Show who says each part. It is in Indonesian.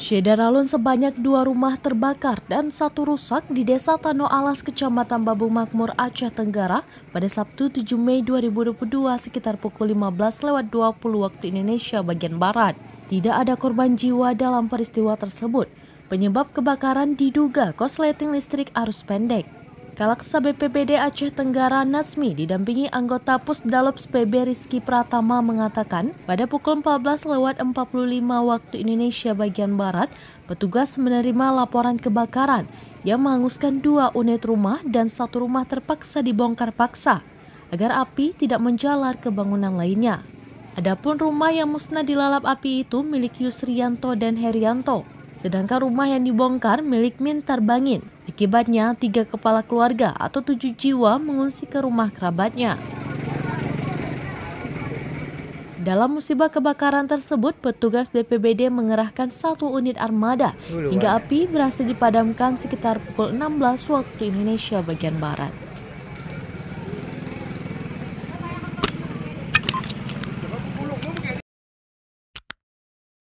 Speaker 1: Syedaralun sebanyak dua rumah terbakar dan satu rusak di Desa Tano Alas, Kecamatan Babu Makmur, Aceh Tenggara pada Sabtu 7 Mei 2022 sekitar pukul 15 lewat 20 waktu Indonesia bagian Barat. Tidak ada korban jiwa dalam peristiwa tersebut. Penyebab kebakaran diduga korsleting listrik arus pendek. Kalaksa BPBD Aceh Tenggara Nasmi didampingi anggota Pusdalops PB Rizky Pratama mengatakan, pada pukul 14.45 waktu Indonesia bagian Barat, petugas menerima laporan kebakaran yang menghanguskan dua unit rumah dan satu rumah terpaksa dibongkar paksa agar api tidak menjalar ke bangunan lainnya. Adapun rumah yang musnah dilalap api itu milik Yusrianto dan Herianto, Sedangkan rumah yang dibongkar milik Mintar Bangin. Akibatnya, tiga kepala keluarga atau tujuh jiwa mengungsi ke rumah kerabatnya. Dalam musibah kebakaran tersebut, petugas BPBD mengerahkan satu unit armada hingga api berhasil dipadamkan sekitar pukul 16 waktu Indonesia bagian Barat.